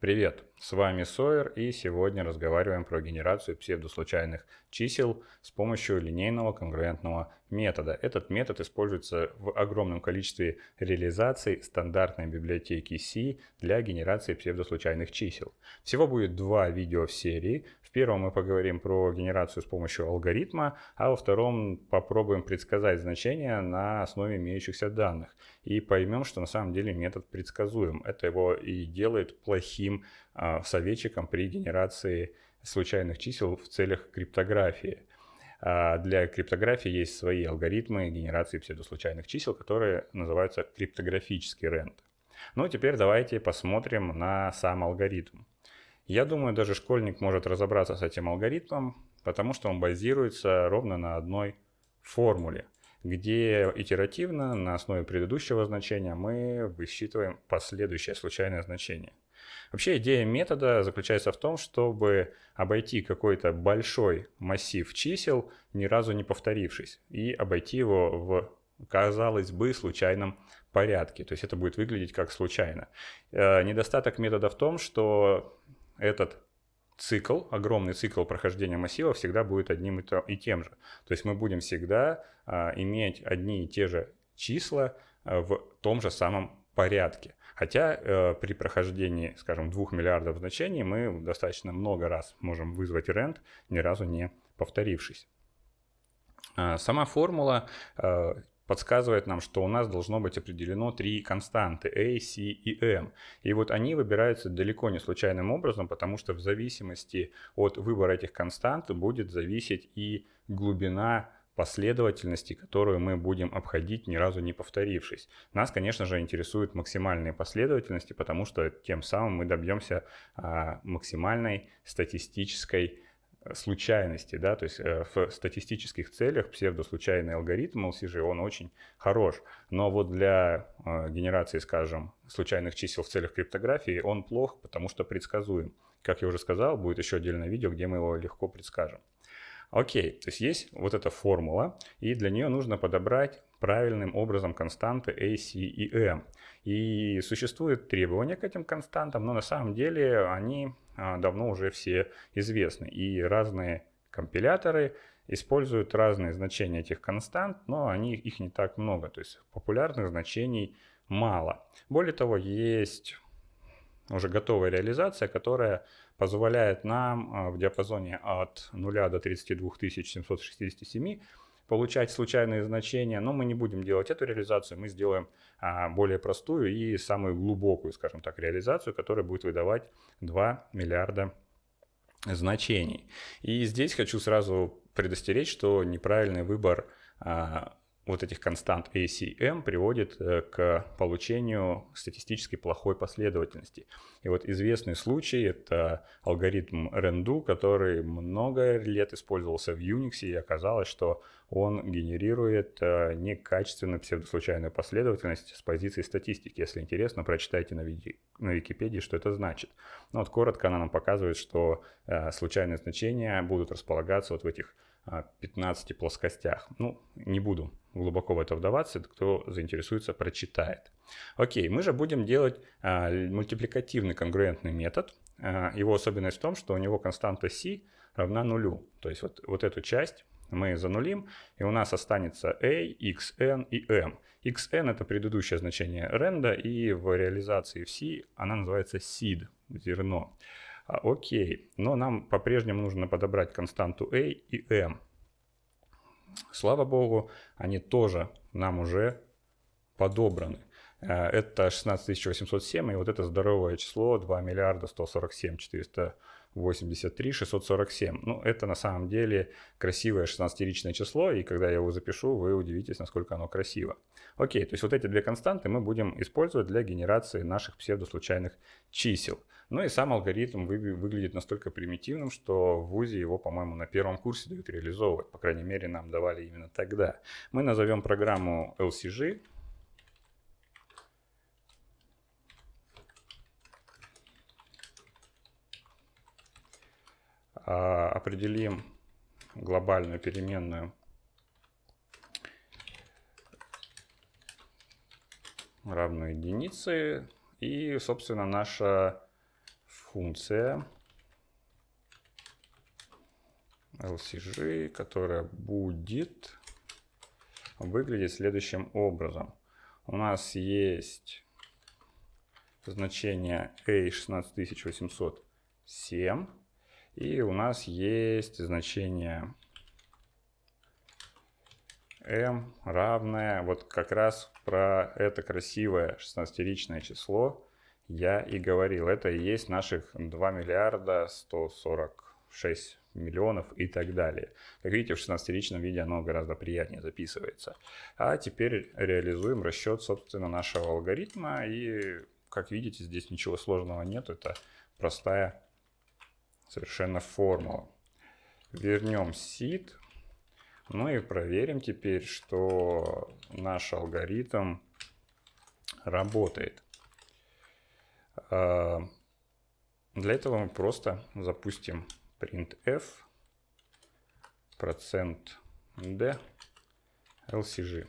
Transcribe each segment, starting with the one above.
Привет, с вами Сойер и сегодня разговариваем про генерацию псевдослучайных чисел с помощью линейного конгруентного метода. Этот метод используется в огромном количестве реализаций стандартной библиотеки C для генерации псевдослучайных чисел. Всего будет два видео в серии. В первом мы поговорим про генерацию с помощью алгоритма, а во втором попробуем предсказать значения на основе имеющихся данных и поймем, что на самом деле метод предсказуем. Это его и делает плохим а, советчиком при генерации случайных чисел в целях криптографии. А, для криптографии есть свои алгоритмы генерации псевдослучайных чисел, которые называются криптографический рент. Ну, а теперь давайте посмотрим на сам алгоритм. Я думаю, даже школьник может разобраться с этим алгоритмом, потому что он базируется ровно на одной формуле, где итеративно на основе предыдущего значения мы высчитываем последующее случайное значение – Вообще идея метода заключается в том, чтобы обойти какой-то большой массив чисел, ни разу не повторившись, и обойти его в казалось бы, случайном порядке. То есть это будет выглядеть как случайно. Э, недостаток метода в том, что этот цикл, огромный цикл прохождения массива всегда будет одним и, тем же. То есть мы будем всегда а, иметь одни и те же числа э, в том же самом порядке. Хотя э, при прохождении, скажем, 2 миллиардов значений мы достаточно много раз можем вызвать рент, ни разу не повторившись. Э, сама формула э, подсказывает нам, что у нас должно быть определено три константы A, C и M. И вот они выбираются далеко не случайным образом, потому что в зависимости от выбора этих констант будет зависеть и глубина последовательности, которую мы будем обходить, ни разу не повторившись. Нас, конечно же, интересуют максимальные последовательности, потому что тем самым мы добьемся а, максимальной статистической э, случайности, да, то есть э, в статистических целях псевдослучайный алгоритм LCG, он очень хорош, но вот для э, генерации, скажем, случайных чисел в целях криптографии он плох, потому что предсказуем. Как я уже сказал, будет еще отдельное видео, где мы его легко предскажем. Окей, то есть есть вот эта формула, и для нее нужно подобрать правильным образом константы A, C и M. И существуют требования к этим константам, но на самом деле они а, давно уже все известны. И разные компиляторы используют разные значения этих констант, но они, их не так много. То есть популярных значений мало. Более того, есть уже готовая реализация, которая позволяет нам а, в диапазоне от 0 до 32 767 получать случайные значения, но мы не будем делать эту реализацию, мы сделаем а, более простую и самую глубокую, скажем так, реализацию, которая будет выдавать 2 миллиарда значений. И здесь хочу сразу предостеречь, что неправильный выбор а, вот этих констант A, C, M приводит э, к получению статистически плохой последовательности. И вот известный случай — это алгоритм RENDU, который много лет использовался в Unix, и оказалось, что он генерирует э, некачественную псевдослучайную последовательность с позиции статистики. Если интересно, прочитайте на, Вики, на Википедии, что это значит. но ну вот коротко она нам показывает, что э, случайные значения будут располагаться вот в этих 15 плоскостях. Ну, не буду глубоко в это вдаваться, кто заинтересуется, прочитает. Окей, мы же будем делать а, мультипликативный конгруентный метод. А, его особенность в том, что у него константа c равна нулю. То есть вот, вот эту часть мы занулим, и у нас останется a, x, и m. x_n это предыдущее значение ренда, и в реализации в c она называется seed, зерно. А, окей, но нам по-прежнему нужно подобрать константу a и m слава богу, они тоже нам уже подобраны. Э, это 16807, и вот это здоровое число 2 миллиарда 147 400 83 647. Ну, это на самом деле красивое 16-ричное число, и когда я его запишу, вы удивитесь, насколько оно красиво. Окей, то есть вот эти две константы мы будем использовать для генерации наших псевдослучайных чисел. Ну и сам алгоритм вы, выглядит настолько примитивным, что в ВУЗе его, по-моему, на первом курсе дают реализовывать. По крайней мере, нам давали именно тогда. Мы назовем программу LCG, А, определим глобальную переменную равную единице. И, собственно, наша функция LCG, которая будет выглядеть следующим образом. У нас есть значение A16807. И у нас есть значение m равное, вот как раз про это красивое 16-ричное число я и говорил. Это и есть наших 2 миллиарда 146 миллионов и так далее. Как видите, в 16-ричном виде оно гораздо приятнее записывается. А теперь реализуем расчет, собственно, нашего алгоритма. И, как видите, здесь ничего сложного нет. Это простая совершенно формула. Вернем сид, Ну и проверим теперь, что наш алгоритм работает. А, для этого мы просто запустим printf процент %d lcg.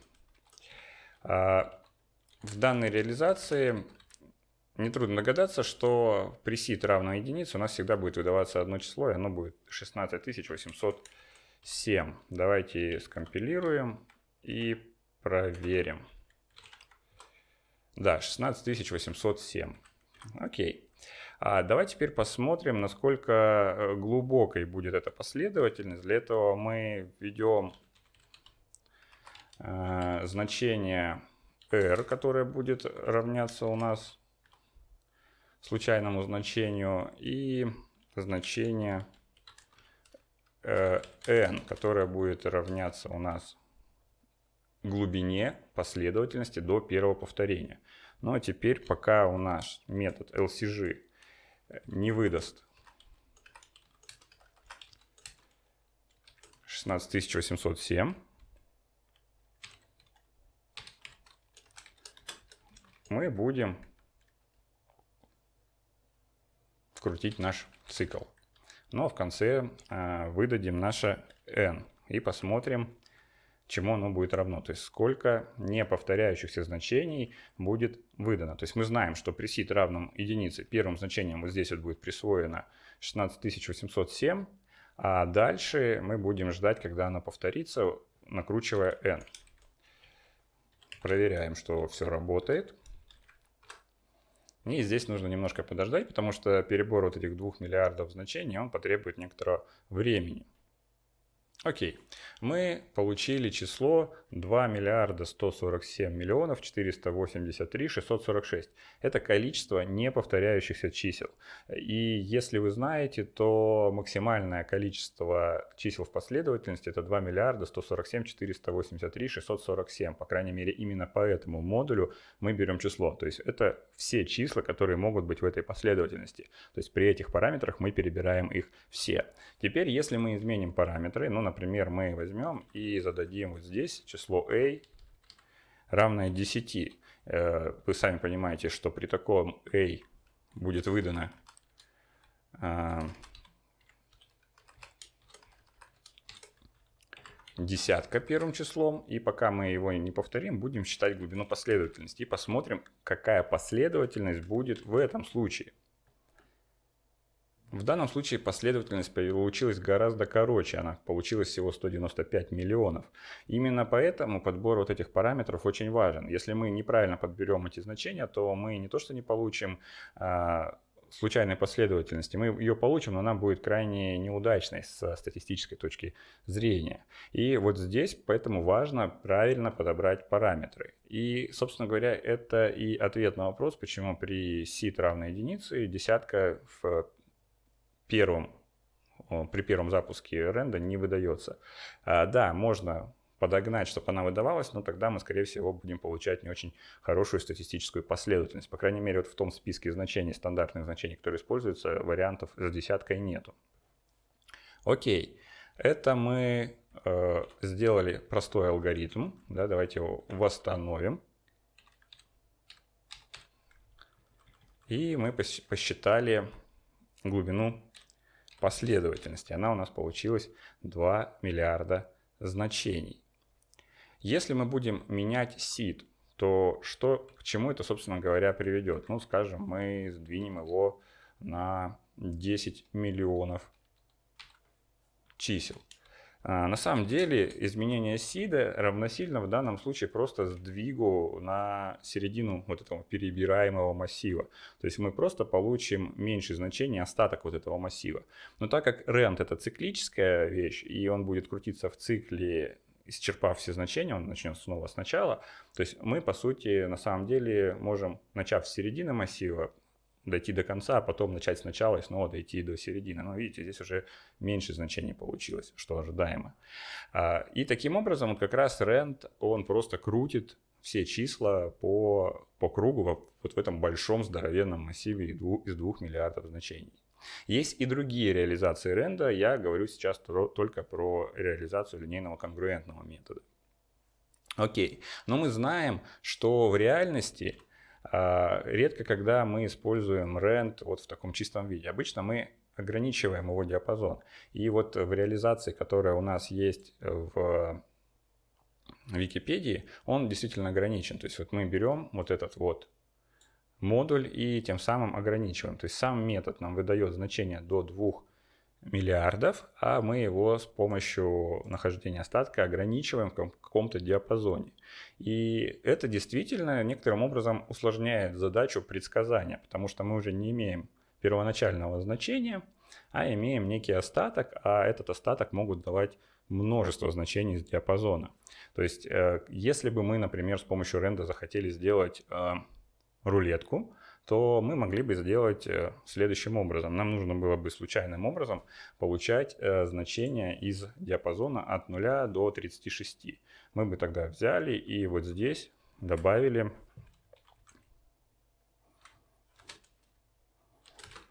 А, в данной реализации Нетрудно догадаться, что при сит равно единице у нас всегда будет выдаваться одно число, и оно будет 16807. Давайте скомпилируем и проверим. Да, 16807. Окей. А давай теперь посмотрим, насколько э, глубокой будет эта последовательность. Для этого мы введем э, значение r, которое будет равняться у нас случайному значению и значение э, n, которое будет равняться у нас глубине последовательности до первого повторения. Но ну, а теперь пока у нас метод LCG э, не выдаст 16807, мы будем вкрутить наш цикл. Но в конце а, выдадим наше n и посмотрим, чему оно будет равно. То есть сколько неповторяющихся значений будет выдано. То есть мы знаем, что пресид равным единице первым значением вот здесь вот будет присвоено 16807, а дальше мы будем ждать, когда оно повторится, накручивая n. Проверяем, что все работает. И здесь нужно немножко подождать, потому что перебор вот этих двух миллиардов значений, он потребует некоторого времени. Окей, мы получили число 2 миллиарда 147 миллионов 483 646. Это количество неповторяющихся чисел. И если вы знаете, то максимальное количество чисел в последовательности это 2 миллиарда 147 483 647. По крайней мере, именно по этому модулю мы берем число. То есть это все числа, которые могут быть в этой последовательности. То есть при этих параметрах мы перебираем их все. Теперь, если мы изменим параметры, ну, например, мы возьмем и зададим вот здесь число a равное 10. Э, вы сами понимаете, что при таком a будет выдано э, десятка первым числом, и пока мы его не повторим, будем считать глубину последовательности и посмотрим, какая последовательность будет в этом случае. В данном случае последовательность получилась гораздо короче, она получилась всего 195 миллионов. Именно поэтому подбор вот этих параметров очень важен. Если мы неправильно подберем эти значения, то мы не то что не получим а, случайной последовательности. Мы ее получим, но она будет крайне неудачной с статистической точки зрения. И вот здесь поэтому важно правильно подобрать параметры. И, собственно говоря, это и ответ на вопрос, почему при сит равной единице десятка в первом, при первом запуске ренда не выдается. А, да, можно подогнать, чтобы она выдавалась, но тогда мы, скорее всего, будем получать не очень хорошую статистическую последовательность. По крайней мере, вот в том списке значений, стандартных значений, которые используются, вариантов с десяткой нету. Окей, это мы э, сделали простой алгоритм. Да, давайте его восстановим. И мы посчитали глубину последовательности. Она у нас получилась 2 миллиарда значений. Если мы будем менять seed, то что, к чему это, собственно говоря, приведет? Ну, скажем, мы сдвинем его на 10 миллионов чисел. А, на самом деле изменение сида равносильно в данном случае просто сдвигу на середину вот этого перебираемого массива. То есть мы просто получим меньше значения остаток вот этого массива. Но так как рент это циклическая вещь, и он будет крутиться в цикле исчерпав все значения, он начнет снова сначала. То есть мы, по сути, на самом деле можем, начав с середины массива, дойти до конца, а потом начать сначала и снова дойти до середины. Но ну, видите, здесь уже меньше значений получилось, что ожидаемо. А, и таким образом вот как раз рент, он просто крутит все числа по, по кругу вот в этом большом здоровенном массиве из двух миллиардов значений. Есть и другие реализации ренда, я говорю сейчас только про реализацию линейного конгруентного метода. Окей, но мы знаем, что в реальности а, редко, когда мы используем рент вот в таком чистом виде. Обычно мы ограничиваем его диапазон. И вот в реализации, которая у нас есть в Википедии, он действительно ограничен. То есть вот мы берем вот этот вот модуль и тем самым ограничиваем. То есть сам метод нам выдает значение до двух миллиардов, а мы его с помощью нахождения остатка ограничиваем в каком-то диапазоне. И это действительно некоторым образом усложняет задачу предсказания, потому что мы уже не имеем первоначального значения, а имеем некий остаток, а этот остаток могут давать множество значений из диапазона. То есть, э, если бы мы, например, с помощью ренда захотели сделать э, рулетку, то мы могли бы сделать э, следующим образом. Нам нужно было бы случайным образом получать э, значения из диапазона от 0 до 36. Мы бы тогда взяли и вот здесь добавили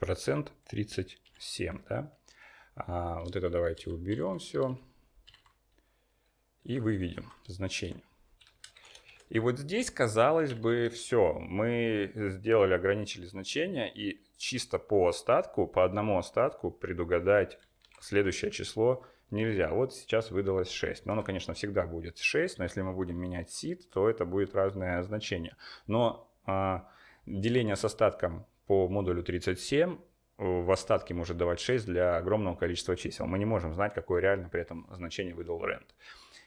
процент 37. Да? А вот это давайте уберем все и выведем значение. И вот здесь, казалось бы, все. Мы сделали, ограничили значения, и чисто по остатку, по одному остатку предугадать следующее число нельзя. Вот сейчас выдалось 6. Но ну, оно, конечно, всегда будет 6, но если мы будем менять сид, то это будет разное значение. Но э, деление с остатком по модулю 37 э, в остатке может давать 6 для огромного количества чисел. Мы не можем знать, какое реально при этом значение выдал rand.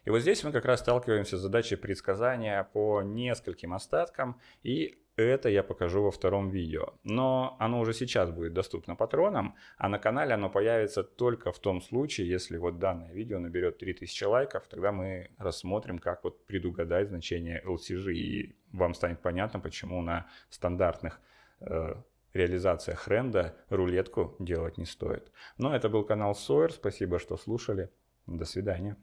И вот здесь мы как раз сталкиваемся с задачей предсказания по нескольким остаткам, и это я покажу во втором видео. Но оно уже сейчас будет доступно патронам, а на канале оно появится только в том случае, если вот данное видео наберет 3000 лайков, тогда мы рассмотрим, как вот предугадать значение LCG, и вам станет понятно, почему на стандартных э, реализациях ренда рулетку делать не стоит. Но это был канал Сойер, спасибо, что слушали, до свидания.